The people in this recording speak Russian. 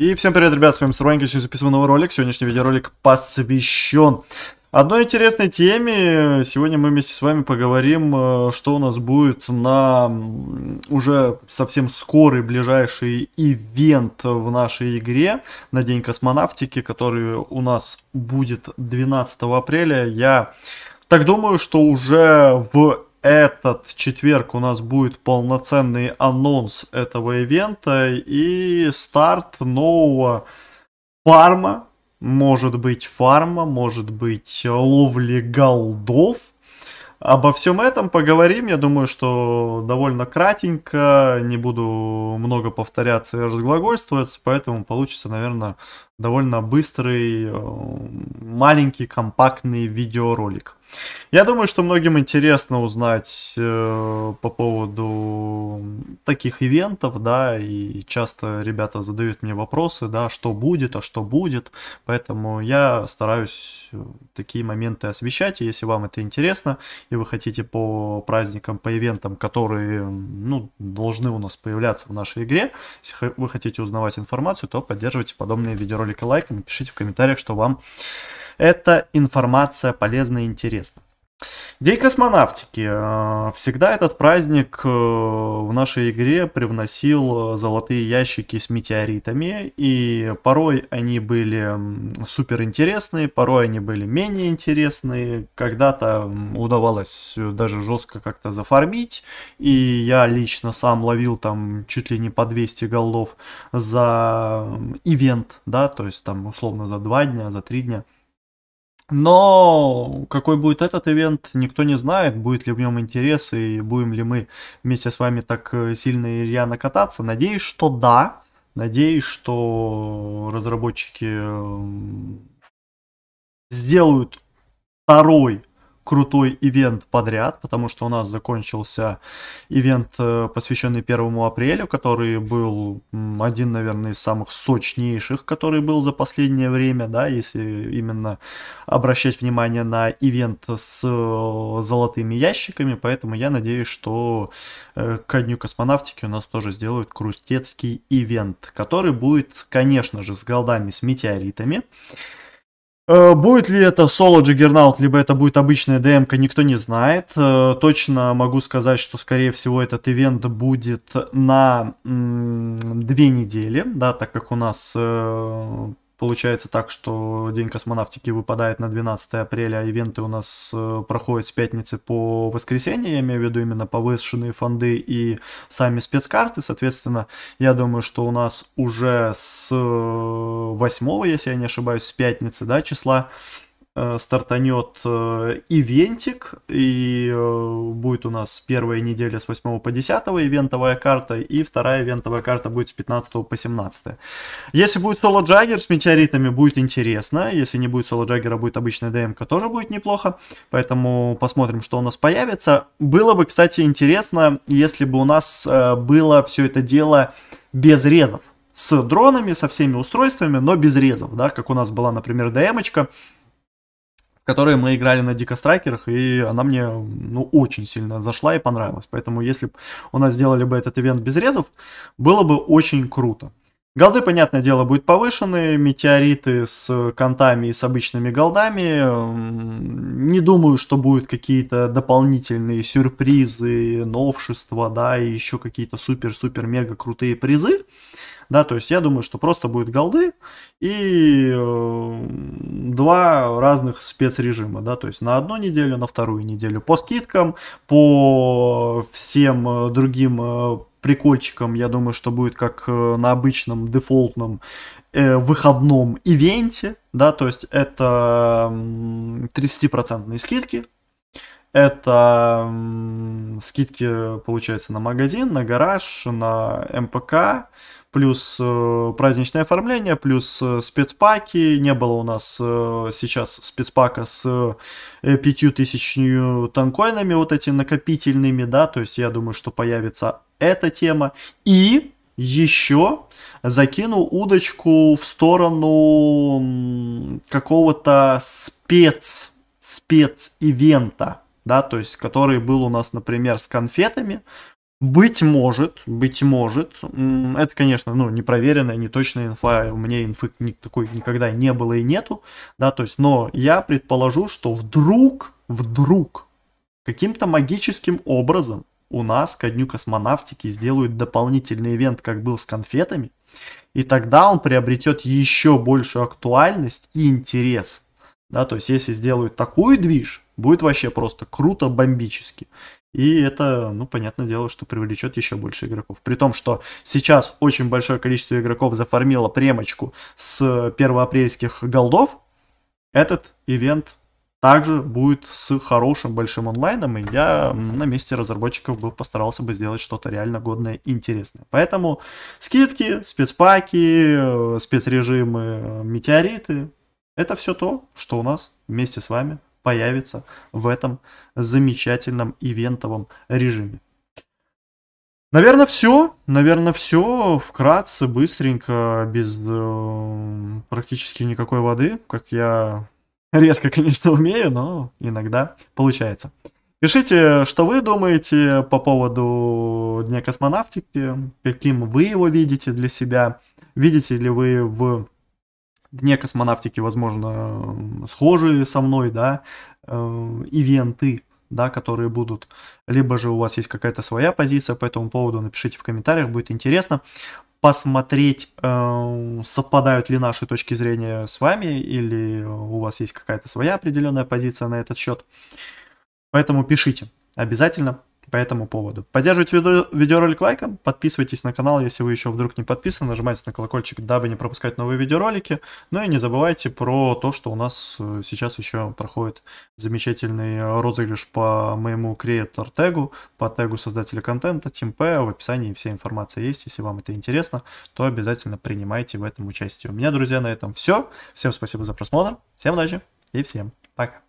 И всем привет, ребят, с вами Сарванька, сегодня записываю новый ролик. Сегодняшний видеоролик посвящен одной интересной теме. Сегодня мы вместе с вами поговорим, э, что у нас будет на уже совсем скорый ближайший ивент в нашей игре на День космонавтики, который у нас будет 12 апреля. Я так думаю, что уже в этот четверг у нас будет полноценный анонс этого ивента и старт нового фарма. Может быть фарма, может быть ловли голдов. Обо всем этом поговорим. Я думаю, что довольно кратенько. Не буду много повторяться и разглагольствоваться, поэтому получится, наверное, довольно быстрый, э, маленький, компактный видеоролик. Я думаю, что многим интересно узнать э, по поводу таких ивентов, да, и часто ребята задают мне вопросы, да, что будет, а что будет, поэтому я стараюсь э, такие моменты освещать, и если вам это интересно, и вы хотите по праздникам, по ивентам, которые, ну, должны у нас появляться в нашей игре, если вы хотите узнавать информацию, то поддерживайте подобные видеоролики ролика и пишите в комментариях, что вам эта информация полезна и интересна. День космонавтики. Э, всегда этот праздник э, в нашей игре привносил э, золотые ящики с метеоритами, и порой они были супер интересные, порой они были менее интересные. Когда-то удавалось даже жестко как-то зафармить, и я лично сам ловил там чуть ли не по 200 голов за ивент, да, то есть там условно за два дня, за три дня. Но какой будет этот ивент, никто не знает, будет ли в нем интерес и будем ли мы вместе с вами так э, сильно и рьяно кататься. Надеюсь, что да. Надеюсь, что разработчики эм, сделают второй крутой ивент подряд, потому что у нас закончился ивент, э, посвященный 1 апреля, который был один, наверное, из самых сочнейших, который был за последнее время, да, если именно обращать внимание на ивент с э, золотыми ящиками, поэтому я надеюсь, что э, ко Дню космонавтики у нас тоже сделают крутецкий ивент, который будет, конечно же, с голдами, с метеоритами. Э, будет ли это соло Джиггернаут, либо это будет обычная ДМК, никто не знает. Э, точно могу сказать, что, скорее всего, этот ивент будет на две недели, да, так как у нас э, Получается так, что День космонавтики выпадает на 12 апреля, а ивенты у нас э, проходят с пятницы по воскресенье, я имею в виду именно повышенные фонды и сами спецкарты. Соответственно, я думаю, что у нас уже с 8, э, если я не ошибаюсь, с пятницы да, числа Э, стартанет ивентик, э, и э, будет у нас первая неделя с 8 по 10 ивентовая карта, и вторая ивентовая карта будет с 15 по 17. Если будет соло джаггер с метеоритами, будет интересно, если не будет соло джаггера, будет обычная ДМК, тоже будет неплохо, поэтому посмотрим, что у нас появится. Было бы, кстати, интересно, если бы у нас было все это дело без резов, с дронами, со всеми устройствами, но без резов, да, как у нас была, например, ДМочка, которые мы играли на дикострайкерах, и она мне, ну, очень сильно зашла и понравилась. Поэтому, если бы у нас сделали бы этот ивент без резов, было бы очень круто. Голды, понятное дело, будут повышены, метеориты с контами и с обычными голдами. Не думаю, что будут какие-то дополнительные сюрпризы, новшества, да, и еще какие-то супер-супер-мега крутые призы. Да, то есть я думаю, что просто будет голды и э, два разных спецрежима, да, то есть на одну неделю, на вторую неделю по скидкам, по всем э, другим э, прикольчикам, я думаю, что будет как на обычном дефолтном э, выходном ивенте, да, то есть это 30% скидки, это скидки, получается, на магазин, на гараж, на МПК, плюс э, праздничное оформление, плюс э, спецпаки. Не было у нас э, сейчас спецпака с 5000 танкоинами, вот этими накопительными, да, то есть я думаю, что появится эта тема. И еще закину удочку в сторону какого-то спец спец-ивента да, то есть который был у нас, например, с конфетами. Быть может, быть может, это, конечно, ну, непроверенная, неточная инфа, у меня инфы такой никогда не было и нету, да, то есть, но я предположу, что вдруг, вдруг, каким-то магическим образом у нас ко дню космонавтики сделают дополнительный ивент, как был с конфетами, и тогда он приобретет еще большую актуальность и интерес, да, то есть, если сделают такую движ, будет вообще просто круто, бомбически. И это, ну, понятное дело, что привлечет еще больше игроков. При том, что сейчас очень большое количество игроков заформило премочку с первоапрельских голдов, этот ивент также будет с хорошим большим онлайном, и я на месте разработчиков бы постарался бы сделать что-то реально годное и интересное. Поэтому скидки, спецпаки, э, спецрежимы, э, метеориты, это все то, что у нас вместе с вами появится в этом замечательном ивентовом режиме. Наверное, все. Наверное, все. Вкратце, быстренько, без э, практически никакой воды, как я редко, конечно, умею, но иногда получается. Пишите, что вы думаете по поводу Дня космонавтики, каким вы его видите для себя, видите ли вы в дне космонавтики, возможно, схожие со мной, да, э, ивенты, да, которые будут. Либо же у вас есть какая-то своя позиция по этому поводу, напишите в комментариях, будет интересно посмотреть, э, совпадают ли наши точки зрения с вами, или у вас есть какая-то своя определенная позиция на этот счет. Поэтому пишите обязательно по этому поводу. Поддерживайте видео, видеоролик лайком, подписывайтесь на канал, если вы еще вдруг не подписаны, нажимайте на колокольчик, дабы не пропускать новые видеоролики. Ну и не забывайте про то, что у нас э, сейчас еще проходит замечательный розыгрыш по моему креатор тегу, по тегу создателя контента, TeamP, в описании вся информация есть, если вам это интересно, то обязательно принимайте в этом участие. У меня, друзья, на этом все. Всем спасибо за просмотр, всем удачи и всем пока.